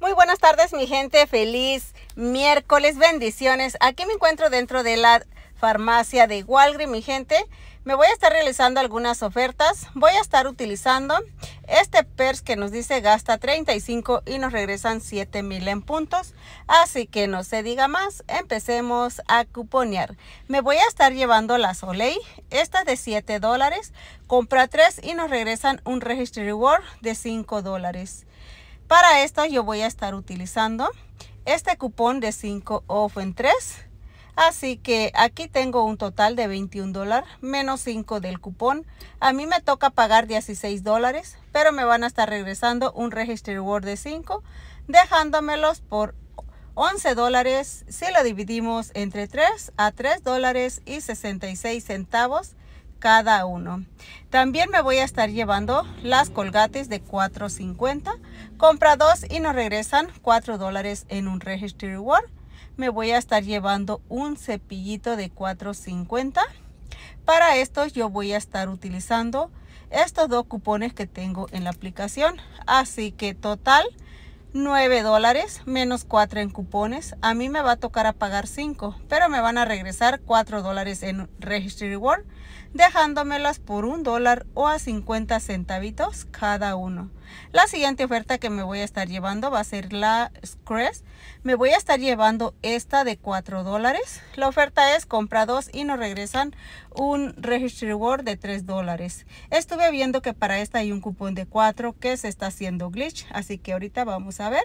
Muy buenas tardes, mi gente. Feliz miércoles. Bendiciones. Aquí me encuentro dentro de la farmacia de Walgreens, mi gente. Me voy a estar realizando algunas ofertas. Voy a estar utilizando este PERS que nos dice gasta 35 y nos regresan mil en puntos. Así que no se diga más, empecemos a cuponear. Me voy a estar llevando la Soleil, esta de 7 dólares. Compra 3 y nos regresan un Registry Reward de 5 dólares. Para esto yo voy a estar utilizando este cupón de 5 off en 3. Así que aquí tengo un total de 21 dólares menos 5 del cupón. A mí me toca pagar 16 dólares, pero me van a estar regresando un Register word de 5, dejándomelos por 11 dólares si lo dividimos entre 3 a 3 dólares y 66 centavos cada uno. También me voy a estar llevando las colgates de 4.50. Compra dos y nos regresan 4 dólares en un registry reward. Me voy a estar llevando un cepillito de 4.50. Para esto yo voy a estar utilizando estos dos cupones que tengo en la aplicación. Así que total 9 dólares menos 4 en cupones. A mí me va a tocar a pagar 5, pero me van a regresar 4 dólares en Registry Reward, dejándomelas por 1 dólar o a 50 centavitos cada uno. La siguiente oferta que me voy a estar llevando va a ser la scratch. Me voy a estar llevando esta de 4 dólares. La oferta es compra dos y nos regresan un Registry Reward de 3 dólares. Estuve viendo que para esta hay un cupón de 4 que se está haciendo glitch. Así que ahorita vamos a ver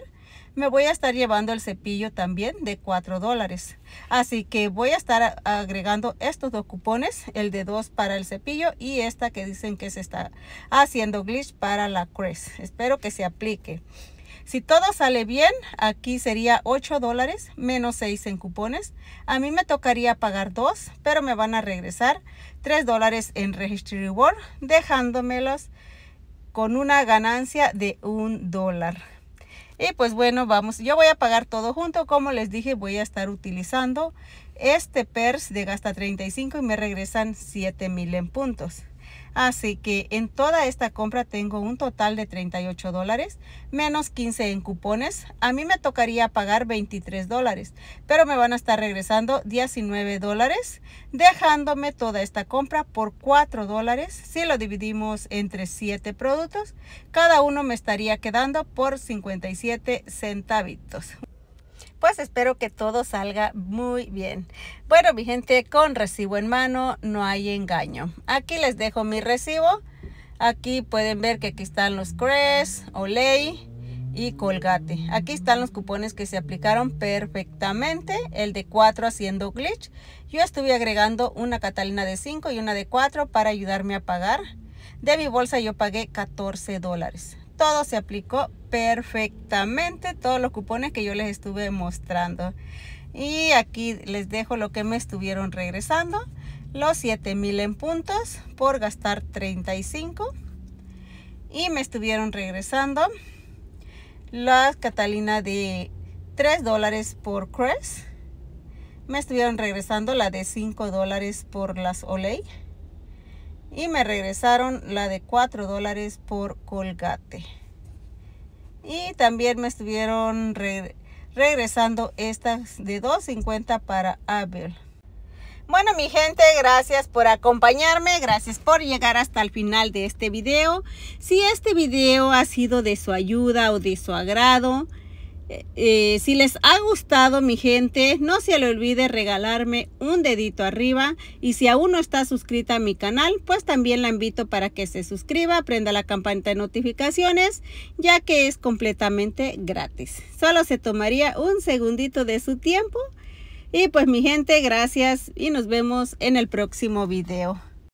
me voy a estar llevando el cepillo también de 4 dólares. Así que voy a estar agregando estos dos cupones, el de 2 para el cepillo y esta que dicen que se está haciendo glitch para la Crest. Espero que se aplique. Si todo sale bien, aquí sería 8 dólares menos 6 en cupones. A mí me tocaría pagar 2, pero me van a regresar 3 dólares en Registry Reward, dejándomelos con una ganancia de 1 dólar y pues bueno vamos yo voy a pagar todo junto como les dije voy a estar utilizando este PERS de gasta 35 y me regresan mil en puntos Así que en toda esta compra tengo un total de 38 dólares, menos 15 en cupones. A mí me tocaría pagar 23 dólares, pero me van a estar regresando 19 dólares, dejándome toda esta compra por 4 dólares. Si lo dividimos entre 7 productos, cada uno me estaría quedando por 57 centavitos pues espero que todo salga muy bien. Bueno, mi gente, con recibo en mano no hay engaño. Aquí les dejo mi recibo. Aquí pueden ver que aquí están los Crest, Olay y Colgate. Aquí están los cupones que se aplicaron perfectamente. El de 4 haciendo glitch. Yo estuve agregando una Catalina de 5 y una de 4 para ayudarme a pagar. De mi bolsa yo pagué 14 dólares todo se aplicó perfectamente, todos los cupones que yo les estuve mostrando. Y aquí les dejo lo que me estuvieron regresando, los 7000 en puntos por gastar 35. Y me estuvieron regresando las Catalina de 3 dólares por Crest. Me estuvieron regresando la de 5 dólares por las Olay y me regresaron la de 4 dólares por colgate y también me estuvieron regresando estas de 2.50 para Abel bueno mi gente, gracias por acompañarme, gracias por llegar hasta el final de este video. Si este video ha sido de su ayuda o de su agrado, eh, eh, si les ha gustado mi gente, no se le olvide regalarme un dedito arriba y si aún no está suscrita a mi canal, pues también la invito para que se suscriba, prenda la campanita de notificaciones, ya que es completamente gratis. Solo se tomaría un segundito de su tiempo. Y pues mi gente, gracias y nos vemos en el próximo video.